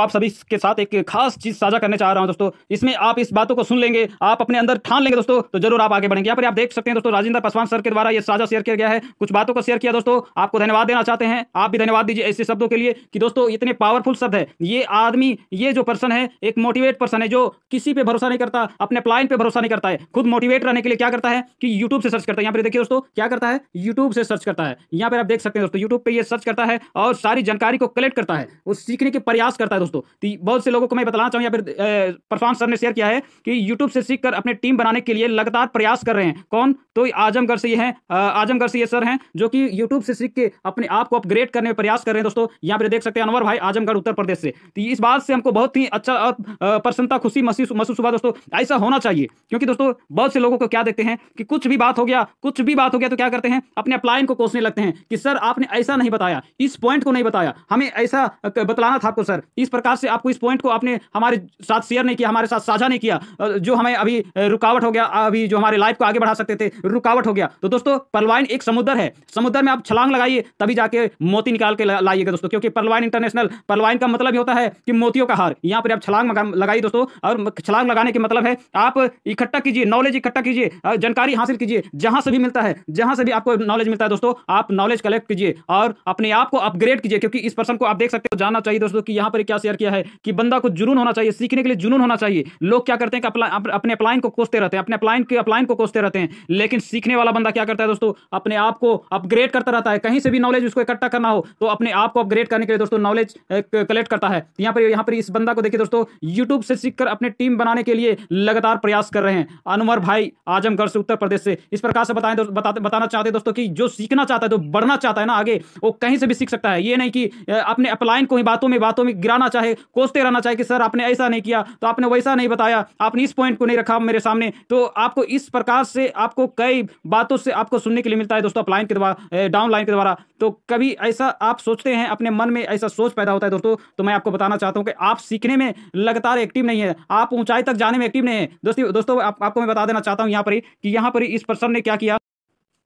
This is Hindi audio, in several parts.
आप सभी के साथ एक खास चीज साझा करने चाह रहा हूं दोस्तों इसमें आप इस बातों को सुन लेंगे आप अपने अंदर ठान लेंगे दोस्तों तो जरूर आप आगे बढ़ेंगे यहाँ पर आप देख सकते हैं दोस्तों राजेंद्र पासवान सर के द्वारा ये साझा शेयर किया गया है कुछ बातों को शेयर किया दोस्तों आपको धन्यवाद देना चाहते हैं आप भी धन्यवाद दीजिए ऐसे शब्दों के लिए कि दोस्तों इतने पावरफुल शब्द है ये आदमी ये जो पर्सन है एक मोटिवेट पर्सन है जो किसी पर भरोसा नहीं करता अपने प्लाइन पर भरोसा नहीं करता है खुद मोटिवेट रहने के लिए क्या करता है कि यूट्यूब से सर्च करता है यहाँ पर देखिए दोस्तों क्या करता है यूट्यूब से सर्च करता है यहाँ पर आप देख सकते हैं दोस्तों यूट्यूब पर यह सर्च करता है और सारी जानकारी को कलेक्ट करता है वो सीखने के प्रयास करता है दोस्तों तो बहुत से लोगों को मैं बताना चाहूँ या फिर परफार्म सर ने शेयर किया है कि यूट्यूब से सीख अपने टीम बनाने के लिए लगातार प्रयास कर रहे हैं कौन तो आजमगढ़ से ये हैं आजमगढ़ से ये सर हैं जो कि यूट्यूब से सीख के अपने आप को अपग्रेड करने में प्रयास कर रहे हैं दोस्तों यहाँ पर देख सकते हैं अनवर भाई आजमगढ़ उत्तर प्रदेश से तो इस बात से हमको बहुत ही अच्छा और प्रसन्नता खुशी महसूस हुआ दोस्तों ऐसा होना चाहिए क्योंकि दोस्तों बहुत से लोगों को क्या देखते हैं कि कुछ भी बात हो गया कुछ भी बात हो गया तो क्या करते हैं अपने अपलाइन को कोसने लगते हैं कि सर आपने ऐसा नहीं बताया इस पॉइंट को नहीं बताया हमें ऐसा बतलाना था आपको सर इस प्रकार से आपको इस पॉइंट को आपने हमारे साथ शेयर नहीं किया हमारे साथ साझा नहीं किया जो हमें अभी रुकावट हो गया अभी जो हमारे लाइफ को आगे बढ़ा सकते थे रुकावट हो गया तो दोस्तों पलवाइन एक समुद्र है समुद्र में आप छलांग लगाइए तभी जाके मोती निकाल के लाइएगा दोस्तों क्योंकि पलवाइन इंटरनेशनल पलवाइन का मतलब होता है कि मोतियों का हार यहाँ पर आप छलांग लगाइए दोस्तों और छलांग लगाने के मतलब है आप इकट्ठा कीजिए नॉलेज इकट्ठा कीजिए जानकारी हासिल कीजिए जहां से भी मिलता है जहां से भी आपको नॉलेज मिलता है दोस्तों आप नॉलेज कलेक्ट कीजिए और अपने आप को अपग्रेड कीजिए क्योंकि इस पर्सन को आप देख सकते हो जानना चाहिए दोस्तों कि यहाँ पर क्या शेयर किया है कि बंदा को जुनून होना चाहिए सीखने के लिए जुनून होना चाहिए लोग क्या करते हैं कि अपला, अपने अपलाइन को कोसते रहते हैं अपने अपलाइन के अपलाइन को कोसते रहते हैं लेकिन सीखने वाला बंदा क्या करता है दोस्तों अपने आप को अपग्रेड करता रहता है कहीं से भी नॉलेज उसको इकट्ठा करना हो तो अपने आप को अपग्रेड करने के लिए दोस्तों नॉलेज कलेक्ट करता है यहाँ पर यहाँ पर इस बंदा को देखिए दोस्तों यूट्यूब से सीख अपने टीम बनाने के लिए लगातार प्रयास कर रहे हैं अनुमर भाई आजमगढ़ से उत्तर प्रदेश से इस प्रकार से बताएं बताना चाहते हैं दोस्तों की जो सीखना चाहता है जो बढ़ना चाहता है ना आगे वो कहीं से भी सीख सकता है ये नहीं कि अपने अपलाइन को ही बातों में बातों में गिराना चाहे कोसते रहना चाहे कि सर आपने ऐसा नहीं किया तो आपने वैसा नहीं बताया आपने इस पॉइंट को नहीं रखा मेरे सामने तो आपको इस प्रकार से आपको कई बातों से आपको सुनने के लिए मिलता है दोस्तों अपलाइन के द्वारा डाउन लाइन के द्वारा तो कभी ऐसा आप सोचते हैं अपने मन में ऐसा सोच पैदा होता है दोस्तों तो मैं आपको बताना चाहता हूँ कि आप सीखने में लगातार एक्टिव नहीं है आप ऊंचाई तक जाने में एक्टिव नहीं है दोस्तों दोस्तों आपको मैं बता देना चाहता हूँ यहाँ पर ही कि यहाँ पर इस पर्सन ने क्या किया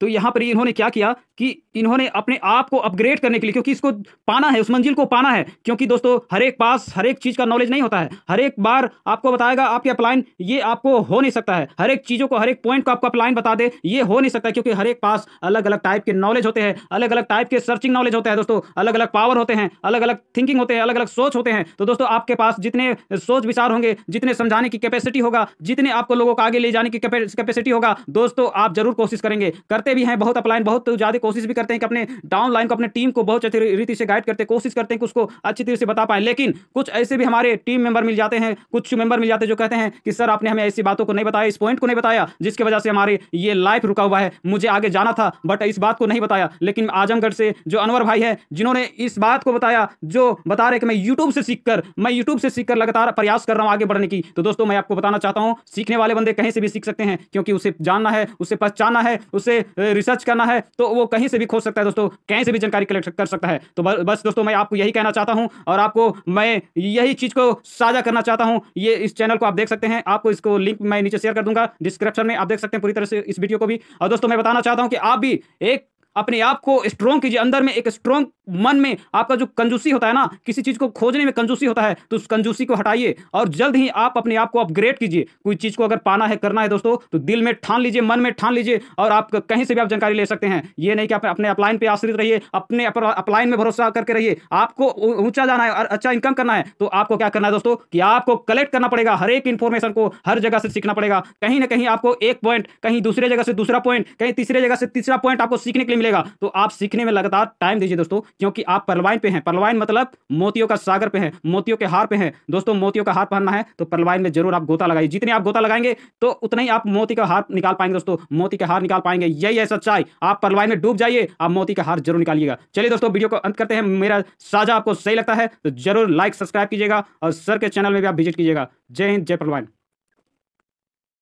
तो यहाँ पर इन्होंने क्या किया कि इन्होंने अपने आप को अपग्रेड करने के लिए क्योंकि इसको पाना है उस मंजिल को पाना है क्योंकि दोस्तों हर एक पास हर एक चीज़ का नॉलेज नहीं होता है हर एक बार आपको बताएगा आपके अपलाइन ये आपको हो नहीं सकता है हर एक चीज़ों को हर एक पॉइंट को आपको अपलाइन बता दे ये हो नहीं सकता क्योंकि हर एक पास अलग अलग टाइप के नॉलेज होते हैं अलग अलग टाइप के सर्चिंग नॉलेज होता है दोस्तों अलग अलग पावर होते हैं अलग अलग थिंकिंग होते हैं अलग अलग सोच होते हैं तो दोस्तों आपके पास जितने सोच विचार होंगे जितने समझाने की कैपेसिटी होगा जितने आपको लोगों को आगे ले जाने की कैपेसिटी होगा दोस्तों आप जरूर कोशिश करेंगे करते करते भी हैं बहुत अपलाइन बहुत ज़्यादा कोशिश भी करते हैं कि अपने डाउन लाइन को अपने टीम को बहुत अच्छी रीति से गाइड करते कोशिश करते हैं कि उसको अच्छी तरीके से बता पाए लेकिन कुछ ऐसे भी हमारे टीम मेंबर मिल जाते हैं कुछ मेंबर मिल जाते हैं जो कहते हैं कि सर आपने हमें ऐसी बातों को नहीं बताया इस पॉइंट को नहीं बताया जिसकी वजह से हमारे ये लाइफ रुका हुआ है मुझे आगे जाना था बट इस बात को नहीं बताया लेकिन आजमगढ़ से जो अनवर भाई है जिन्होंने इस बात को बताया जो बता रहे कि मैं यूट्यूब से सीखकर मैं यूट्यूब से सीखकर लगातार प्रयास कर रहा हूँ आगे बढ़ने की तो दोस्तों मैं आपको बताना चाहता हूँ सीखने वाले बंदे कहीं से भी सीख सकते हैं क्योंकि उसे जानना है उसे पहचानना है उसे रिसर्च करना है तो वो कहीं से भी खोज सकता है दोस्तों कहीं से भी जानकारी कलेक्ट कर सकता है तो बस दोस्तों मैं आपको यही कहना चाहता हूँ और आपको मैं यही चीज़ को साझा करना चाहता हूँ ये इस चैनल को आप देख सकते हैं आपको इसको लिंक मैं नीचे शेयर कर दूंगा डिस्क्रिप्शन में आप देख सकते हैं पूरी तरह से इस वीडियो को भी और दोस्तों मैं बताना चाहता हूँ कि आप भी एक अपने आप को स्ट्रॉन्ग कीजिए अंदर में एक स्ट्रॉन्ग मन में आपका जो कंजूसी होता है ना किसी चीज़ को खोजने में कंजूसी होता है तो उस कंजूसी को हटाइए और जल्द ही आप अपने आप को अपग्रेड कीजिए कोई चीज़ को अगर पाना है करना है दोस्तों तो दिल में ठान लीजिए मन में ठान लीजिए और आप कहीं से भी आप जानकारी ले सकते हैं ये नहीं कि आप अपने अपलाइन पर आश्रित रहिए अपने अपलाइन में भरोसा करके रहिए आपको ऊंचा जाना है अच्छा इनकम करना है तो आपको क्या करना है दोस्तों कि आपको कलेक्ट करना पड़ेगा हर एक इन्फॉर्मेशन को हर जगह से सीखना पड़ेगा कहीं ना कहीं आपको एक पॉइंट कहीं दूसरे जगह से दूसरा पॉइंट कहीं तीसरे जगह से तीसरा पॉइंट आपको सीखने के लिए मिलेगा तो आप सीखने में लगातार टाइम दीजिए दोस्तों क्योंकि आप परलवाइन पे हैं परलवाइन मतलब मोतियों का सागर पे है मोतियों के हार पे है दोस्तों मोतियों का हार पहनना है तो परलवाइन में जरूर आप गोता लगाइए जितने आप गोता लगाएंगे तो उतना ही आप मोती का हार निकाल पाएंगे दोस्तों मोती का हार निकाल पाएंगे यही है सच्चाई आप परलवाइन में डूब जाइए आप मोती का हार जरूर निकालिएगा चलिए दोस्तों वीडियो को अंत करते हैं मेरा साझा आपको सही लगता है तो जरूर लाइक सब्सक्राइब कीजिएगा और सर के चैनल में भी आप विजिट कीजिएगा जय हिंद जय परलवाइन